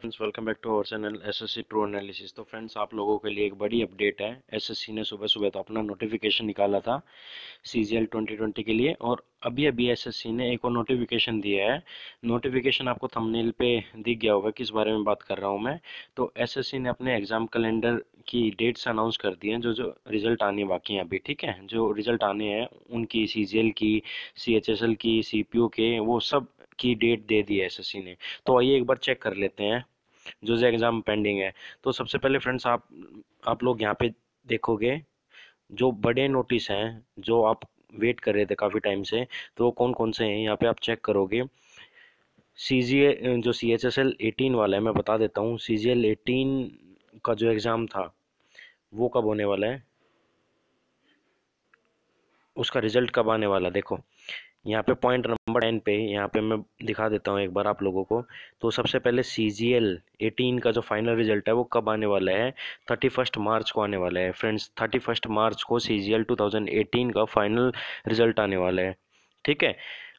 friends welcome back to our channel SSC pro analysis तो friends आप लोगों के लिए एक बड़ी अपडेट है एसएससी ने सुबह सुबह तो अपना नोटिफिकेशन निकाला था सीजीएल 2020 के लिए और अभी अभी एसएससी ने एक और नोटिफिकेशन दिया है नोटिफिकेशन आपको थंबनेल पे दिख गया होगा किस बारे में बात कर रहा हूँ मैं तो सी ने अपने एग्जाम कैलेंडर की डेट्स अनाउंस कर दिए हैं जो जो रिजल्ट आने बाकी हैं अभी ठीक है जो रिजल्ट आने हैं उनकी सी की सी की सी के वो सब की डेट दे दी है एस ने तो आइए एक बार चेक कर लेते हैं जो जो एग्ज़ाम पेंडिंग है तो सबसे पहले फ्रेंड्स आप आप लोग यहाँ पे देखोगे जो बड़े नोटिस हैं जो आप वेट कर रहे थे काफ़ी टाइम से तो वो कौन कौन से हैं यहाँ पे आप चेक करोगे सी जी जो C H S L eighteen वाला है मैं बता देता हूँ सी जी एल एटीन का जो एग्ज़ाम था वो कब होने वाला है उसका रिजल्ट कब आने वाला देखो यहाँ पे पॉइंट नंबर टेन पे यहाँ पे मैं दिखा देता हूँ एक बार आप लोगों को तो सबसे पहले सी जी एल एटीन का जो फाइनल रिजल्ट है वो कब आने वाला है थर्टी फर्स्ट मार्च को आने वाला है फ्रेंड्स थर्टी फर्स्ट मार्च को C G L two thousand eighteen का फाइनल रिजल्ट आने वाला है ठीक है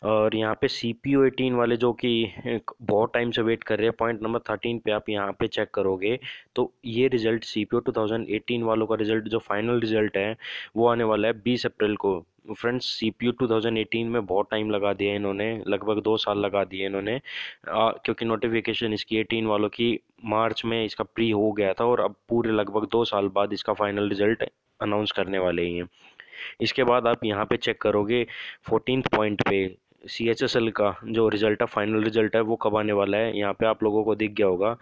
और यहाँ पे सी पी यू एटीन वाले जो कि बहुत टाइम से वेट कर रहे हैं पॉइंट नंबर थर्टीन पे आप यहाँ पे चेक करोगे तो ये result C P U two thousand eighteen वालों का रिजल्ट जो फाइनल रिजल्ट है वो आने वाला है बीस अप्रैल को friends C P U two thousand eighteen में बहुत टाइम लगा दिया इन्होंने लगभग दो साल लगा दिए इन्होंने आ, क्योंकि नोटिफिकेशन इसकी एटीन वालों की मार्च में इसका प्री हो गया था और अब पूरे लगभग दो साल बाद इसका फाइनल रिजल्ट अनाउंस करने वाले ही हैं इसके बाद आप यहाँ पे चेक करोगे फोर्टीन पॉइंट पे सी एच एस एल का जो रिज़ल्ट है फाइनल रिज़ल्ट है वो कब आने वाला है यहाँ पे आप लोगों को दिख गया होगा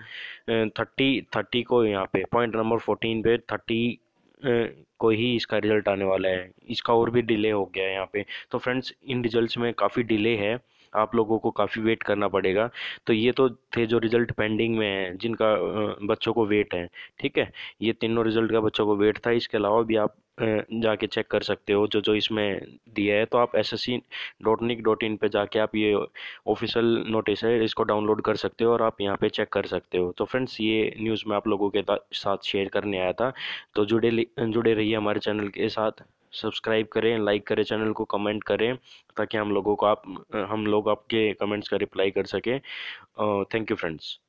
थर्टी थर्टी को यहाँ पे पॉइंट नंबर फोर्टीन पे थर्टी को ही इसका रिज़ल्ट आने वाला है इसका और भी डिले हो गया है यहाँ पे तो फ्रेंड्स इन रिज़ल्ट में काफ़ी डिले है आप लोगों को काफ़ी वेट करना पड़ेगा तो ये तो थे जो रिज़ल्ट पेंडिंग में हैं जिनका बच्चों को वेट है ठीक है ये तीनों रिज़ल्ट का बच्चों को वेट था इसके अलावा भी आप जाके चेक कर सकते हो जो जो इसमें दिया है तो आप S S C dot nic dot in पर जाके आप ये ऑफिशियल नोटिस है इसको डाउनलोड कर सकते हो और आप यहाँ पे चेक कर सकते हो तो फ्रेंड्स ये न्यूज़ मैं आप लोगों के साथ शेयर करने आया था तो जुड़े जुड़े रहिए हमारे चैनल के साथ सब्सक्राइब करें लाइक करें चैनल को कमेंट करें ताकि हम लोगों को आप हम लोग आपके कमेंट्स का रिप्लाई कर सकें थैंक यू फ्रेंड्स